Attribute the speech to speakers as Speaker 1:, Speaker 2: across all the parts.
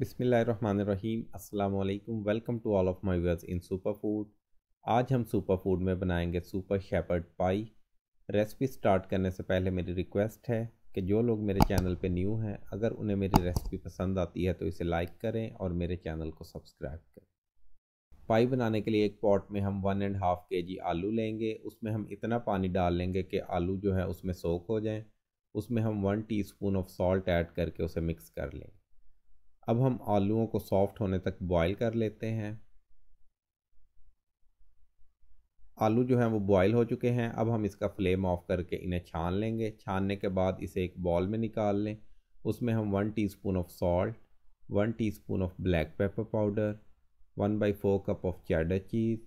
Speaker 1: बिसमीम अल्लाम welcome to all of my viewers in super food आज हम सुपर फूड में बनाएंगे super shepherd pie recipe start करने से पहले मेरी रिक्वेस्ट है कि जो लोग मेरे चैनल पे न्यू हैं अगर उन्हें मेरी रेसिपी पसंद आती है तो इसे लाइक करें और मेरे चैनल को सब्सक्राइब करें पाई बनाने के लिए एक पॉट में हम वन एंड हाफ़ के जी आलू लेंगे उसमें हम इतना पानी डाल लेंगे कि आलू जो है उसमें सोख हो जाएँ उसमें हम one spoon of salt add करके उसे मिक्स कर लेंगे अब हम आलूओं को सॉफ्ट होने तक बॉईल कर लेते हैं आलू जो हैं वो बॉईल हो चुके हैं अब हम इसका फ्लेम ऑफ करके इन्हें छान लेंगे छानने के बाद इसे एक बॉल में निकाल लें उसमें हम one teaspoon of salt one teaspoon of black pepper powder one by four cup of cheddar cheese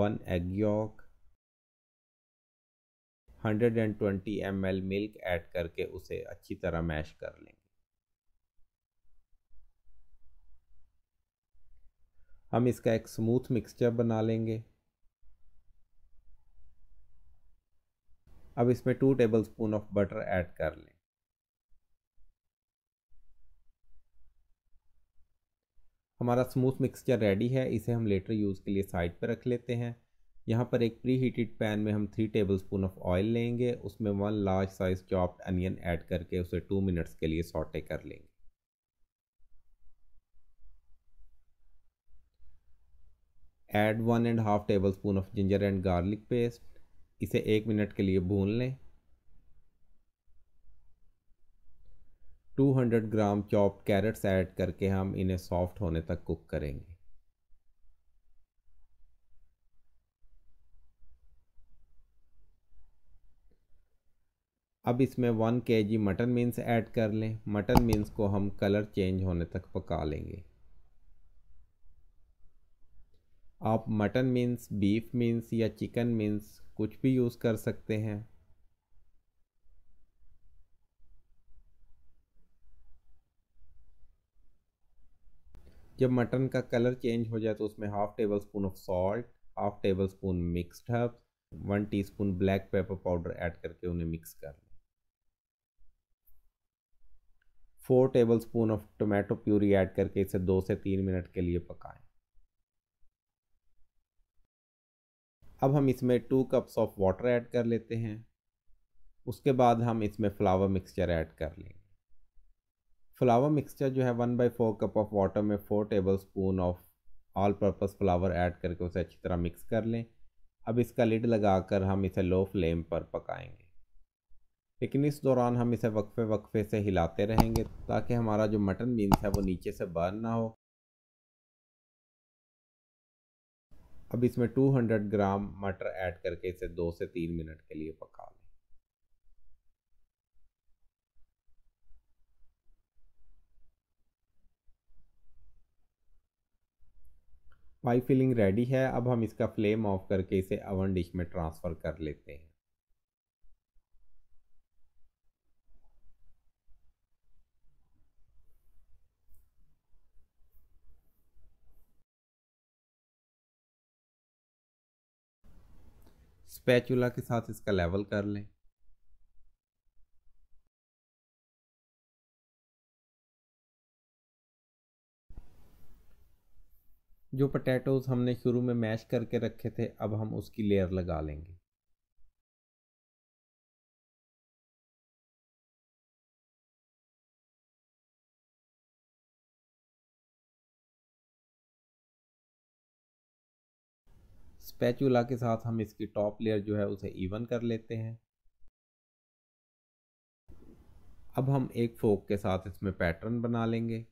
Speaker 1: one egg yolk hundred and twenty m l milk add करके उसे अच्छी तरह मैश कर लें हम इसका एक स्मूथ मिक्सचर बना लेंगे अब इसमें two tablespoon of butter add कर लें हमारा स्मूथ मिक्सचर रेडी है इसे हम लेटर यूज़ के लिए साइड पर रख लेते हैं यहाँ पर एक प्री हीटेड पैन में हम three tablespoon of oil लेंगे उसमें one large size chopped onion add करके उसे टू मिनट्स के लिए सॉटे कर लेंगे add one and half tablespoon of ginger and garlic paste इसे एक मिनट के लिए भून लें 200 ग्राम चॉप्ड कैरेट्स ऐड करके हम इन्हें सॉफ्ट होने तक कुक करेंगे अब इसमें वन के जी मटन बीन्स ऐड कर लें मटन बीन्स को हम कलर चेंज होने तक पका लेंगे आप मटन मीन्स बीफ मीन्स या चिकन मीन्स कुछ भी यूज़ कर सकते हैं जब मटन का कलर चेंज हो जाए तो उसमें half tablespoon of salt half tablespoon mixed herb one teaspoon black pepper powder add करके उन्हें मिक्स कर लें four tablespoon of tomato puree add करके इसे दो से तीन मिनट के लिए पकाएं अब हम इसमें two cups of water add कर लेते हैं उसके बाद हम इसमें फ्लावर मिक्सचर ऐड कर लेंगे फ्लावर मिक्सचर जो है one by four cup of water में four tablespoon of all purpose flour add करके उसे अच्छी तरह मिक्स कर लें अब इसका लिड लगाकर हम इसे लो फ्लेम पर पकाएंगे लेकिन इस दौरान हम इसे वक्फे वक्फे से हिलाते रहेंगे ताकि हमारा जो मटन बीन्स है वो नीचे से बर्न ना हो अब इसमें 200 ग्राम मटर ऐड करके इसे दो से तीन मिनट के लिए पका लें पाई फिलिंग रेडी है अब हम इसका फ्लेम ऑफ करके इसे अवन डिश में ट्रांसफ़र कर लेते हैं स्पैचुला के साथ इसका लेवल कर लें जो पटेटोज हमने शुरू में मैश करके रखे थे अब हम उसकी लेयर लगा लेंगे स्पैचुला के साथ हम इसकी टॉप लेयर जो है उसे इवन कर लेते हैं अब हम एक फोक के साथ इसमें पैटर्न बना लेंगे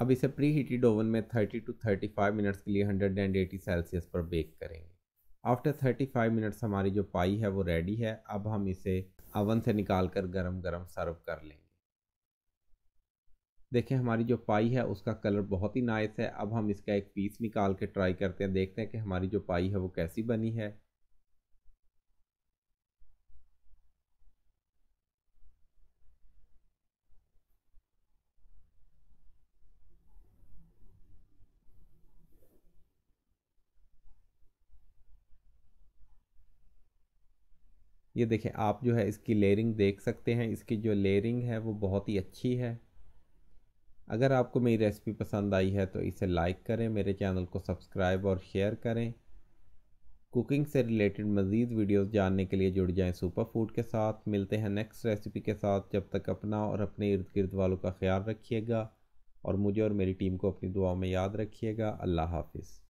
Speaker 1: अब इसे प्री हीटेड ओवन में 30 टू 35 मिनट्स के लिए 180 सेल्सियस पर बेक करेंगे आफ्टर थर्टी फाइव मिनट्स हमारी जो पाई है वो रेडी है अब हम इसे अवन से निकाल कर गरम गरम सर्व कर लेंगे देखें हमारी जो पाई है उसका कलर बहुत ही नाइस है अब हम इसका एक पीस निकाल के ट्राई करते हैं देखते हैं कि हमारी जो पाई है वो कैसी बनी है ये देखें आप जो है इसकी लेयरिंग देख सकते हैं इसकी जो लेयरिंग है वो बहुत ही अच्छी है अगर आपको मेरी रेसिपी पसंद आई है तो इसे लाइक करें मेरे चैनल को सब्सक्राइब और शेयर करें कुकिंग से रिलेटेड मज़ीद वीडियोस जानने के लिए जुड़ जाएं सुपर फूड के साथ मिलते हैं नेक्स्ट रेसिपी के साथ जब तक अपना और अपने इर्द गिर्द वालों का ख्याल रखिएगा और मुझे और मेरी टीम को अपनी दुआ में याद रखिएगा अल्लाह हाफिज़